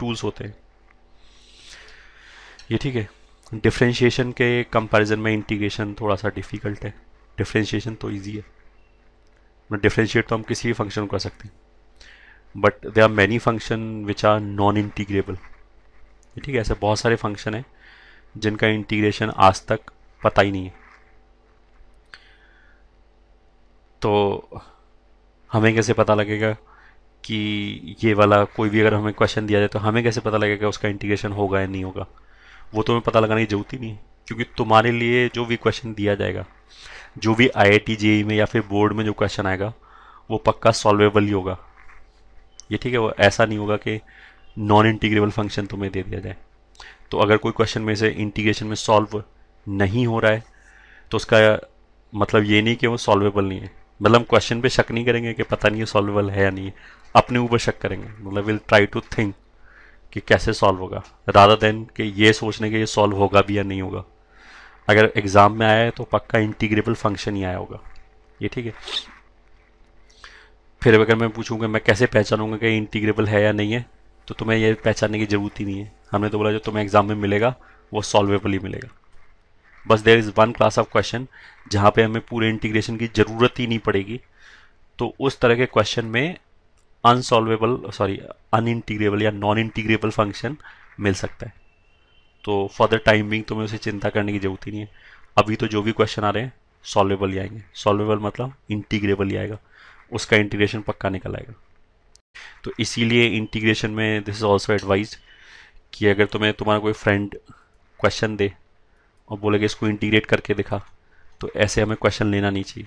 tools होते हैं ये ठीक है डिफ्रेंशिएशन के कंपैरिजन में इंटीग्रेशन थोड़ा सा डिफ़िकल्ट है डिफ्रेंशिएशन तो इजी है डिफ्रेंशिएट मतलब तो हम किसी भी फंक्शन को कर सकते हैं but they are many function which are non integrable ठीक है ऐसे बहुत सारे फंक्शन हैं जिनका इंटीग्रेशन आज तक पता ही नहीं है तो हमें कैसे पता लगेगा कि ये वाला कोई भी अगर हमें क्वेश्चन दिया जाए तो हमें कैसे पता लगेगा उसका इंटीग्रेशन होगा या नहीं होगा वो तो हमें पता लगाने की जरूरत ही नहीं क्योंकि तुम्हारे लिए जो भी क्वेश्चन दिया जाएगा जो भी आई आई टी में या फिर बोर्ड में जो क्वेश्चन आएगा वो पक्का सॉल्वेबल ही होगा ये ठीक है वो ऐसा नहीं होगा कि नॉन इंटीग्रेबल फंक्शन तुम्हें दे दिया जाए तो अगर कोई क्वेश्चन में से इंटीग्रेशन में सॉल्व नहीं हो रहा है तो उसका मतलब ये नहीं कि वो सॉल्वेबल नहीं है मतलब हम क्वेश्चन पे शक नहीं करेंगे कि पता नहीं है सॉल्वेबल है या नहीं अपने ऊपर शक करेंगे मतलब विल ट्राई टू थिंक कि कैसे सॉल्व होगा राधा देन कि ये सोचने के ये सॉल्व होगा भी या नहीं होगा अगर एग्ज़ाम में आया है तो पक्का इंटीग्रेबल फंक्शन ही आया होगा ये ठीक है फिर अगर मैं पूछूंगा मैं कैसे पहचानूंगा कि इंटीग्रेबल है या नहीं है तो तुम्हें यह पहचानने की ज़रूरत ही नहीं है हमने तो बोला जो तुम्हें एग्ज़ाम में मिलेगा वो सॉल्वेबल ही मिलेगा बस there is one class of question जहाँ पे हमें पूरे इंटीग्रेशन की ज़रूरत ही नहीं पड़ेगी तो उस तरह के क्वेश्चन में अनसॉल्वेबल सॉरी अनइंटीग्रेबल या नॉन इंटीग्रेबल फंक्शन मिल सकता है तो फॉर द टाइम बिंग तुम्हें उसे चिंता करने की जरूरत ही नहीं है अभी तो जो भी क्वेश्चन आ रहे हैं सॉल्वेबल ही आएंगे सॉल्वेबल मतलब इंटीग्रेबल ही आएगा उसका इंटीग्रेशन पक्का निकल आएगा तो इसीलिए इंटीग्रेशन में दिस इज़ ऑल्सो एडवाइज कि अगर तुम्हें तुम्हारा कोई फ्रेंड क्वेश्चन दे और बोले कि इसको इंटीग्रेट करके दिखा तो ऐसे हमें क्वेश्चन लेना नहीं चाहिए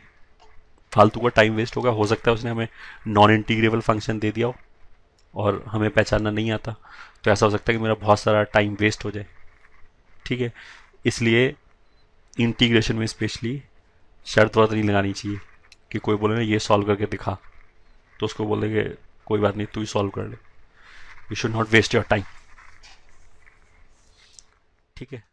फालतू का टाइम वेस्ट होगा हो सकता है उसने हमें नॉन इंटीग्रेबल फंक्शन दे दिया हो और हमें पहचानना नहीं आता तो ऐसा हो सकता है कि मेरा बहुत सारा टाइम वेस्ट हो जाए ठीक है इसलिए इंटीग्रेशन में स्पेशली शर्त वर्त नहीं लगानी चाहिए कि कोई बोले ना ये सॉल्व करके दिखा तो उसको बोले कि कोई बात नहीं तू ही सॉल्व कर ले you should not waste your time ठीक है